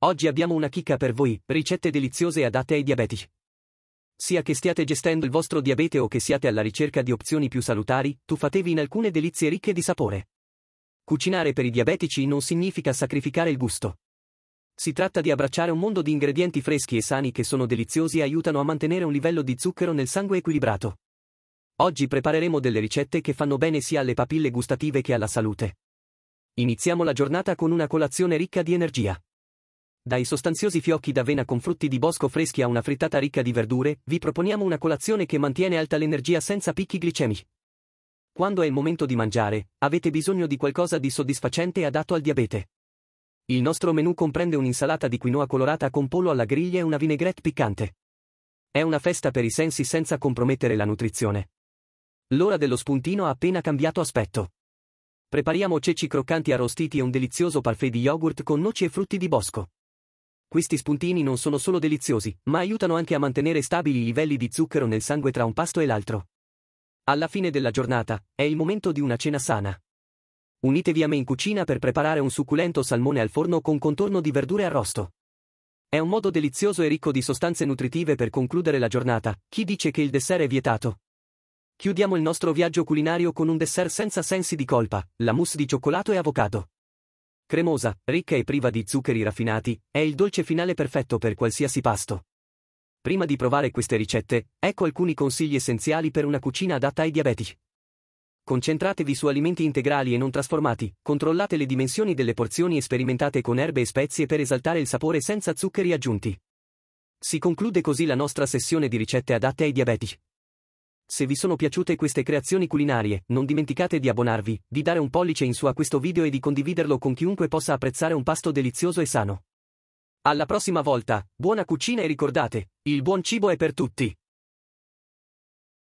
Oggi abbiamo una chicca per voi, ricette deliziose adatte ai diabetici. Sia che stiate gestendo il vostro diabete o che siate alla ricerca di opzioni più salutari, tuffatevi in alcune delizie ricche di sapore. Cucinare per i diabetici non significa sacrificare il gusto. Si tratta di abbracciare un mondo di ingredienti freschi e sani che sono deliziosi e aiutano a mantenere un livello di zucchero nel sangue equilibrato. Oggi prepareremo delle ricette che fanno bene sia alle papille gustative che alla salute. Iniziamo la giornata con una colazione ricca di energia dai sostanziosi fiocchi d'avena con frutti di bosco freschi a una frittata ricca di verdure, vi proponiamo una colazione che mantiene alta l'energia senza picchi glicemici. Quando è il momento di mangiare, avete bisogno di qualcosa di soddisfacente e adatto al diabete. Il nostro menù comprende un'insalata di quinoa colorata con pollo alla griglia e una vinaigrette piccante. È una festa per i sensi senza compromettere la nutrizione. L'ora dello spuntino ha appena cambiato aspetto. Prepariamo ceci croccanti arrostiti e un delizioso parfait di yogurt con noci e frutti di bosco. Questi spuntini non sono solo deliziosi, ma aiutano anche a mantenere stabili i livelli di zucchero nel sangue tra un pasto e l'altro. Alla fine della giornata, è il momento di una cena sana. Unitevi a me in cucina per preparare un succulento salmone al forno con contorno di verdure arrosto. È un modo delizioso e ricco di sostanze nutritive per concludere la giornata, chi dice che il dessert è vietato? Chiudiamo il nostro viaggio culinario con un dessert senza sensi di colpa, la mousse di cioccolato e avocado cremosa, ricca e priva di zuccheri raffinati, è il dolce finale perfetto per qualsiasi pasto. Prima di provare queste ricette, ecco alcuni consigli essenziali per una cucina adatta ai diabetici. Concentratevi su alimenti integrali e non trasformati, controllate le dimensioni delle porzioni e sperimentate con erbe e spezie per esaltare il sapore senza zuccheri aggiunti. Si conclude così la nostra sessione di ricette adatte ai diabetici. Se vi sono piaciute queste creazioni culinarie, non dimenticate di abbonarvi, di dare un pollice in su a questo video e di condividerlo con chiunque possa apprezzare un pasto delizioso e sano. Alla prossima volta, buona cucina e ricordate, il buon cibo è per tutti!